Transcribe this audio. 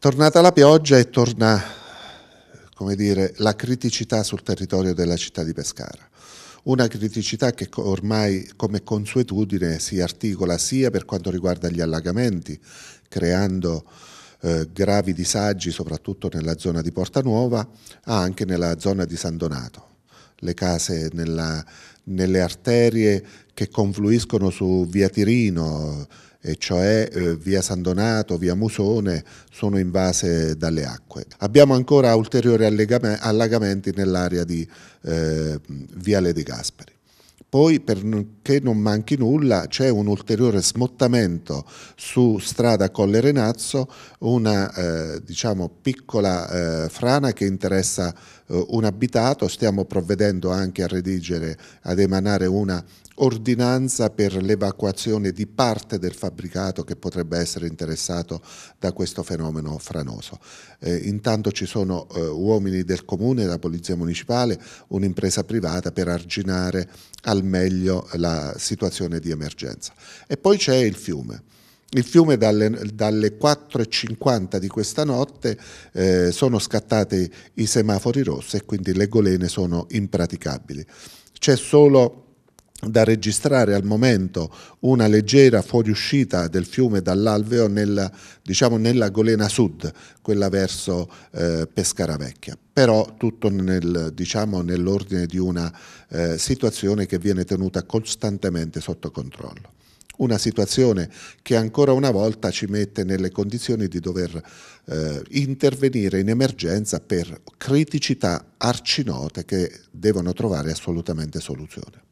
Tornata la pioggia e torna, come dire, la criticità sul territorio della città di Pescara. Una criticità che ormai come consuetudine si articola sia per quanto riguarda gli allagamenti, creando eh, gravi disagi soprattutto nella zona di Porta Nuova, anche nella zona di San Donato le case nella, nelle arterie che confluiscono su via Tirino, e cioè eh, via San Donato, via Musone, sono invase dalle acque. Abbiamo ancora ulteriori allagamenti nell'area di eh, Viale De Gasperi. Poi perché non manchi nulla c'è un ulteriore smottamento su strada Colle Renazzo, una eh, diciamo, piccola eh, frana che interessa eh, un abitato, stiamo provvedendo anche a redigere, ad emanare una ordinanza per l'evacuazione di parte del fabbricato che potrebbe essere interessato da questo fenomeno franoso. Eh, intanto ci sono eh, uomini del comune, la polizia municipale, un'impresa privata per arginare al meglio la situazione di emergenza. E poi c'è il fiume. Il fiume dalle, dalle 4.50 di questa notte eh, sono scattati i semafori rossi e quindi le golene sono impraticabili. C'è solo da registrare al momento una leggera fuoriuscita del fiume dall'alveo nel, diciamo, nella golena sud, quella verso eh, Pescara Vecchia, però tutto nel, diciamo, nell'ordine di una eh, situazione che viene tenuta costantemente sotto controllo. Una situazione che ancora una volta ci mette nelle condizioni di dover eh, intervenire in emergenza per criticità arcinote che devono trovare assolutamente soluzione.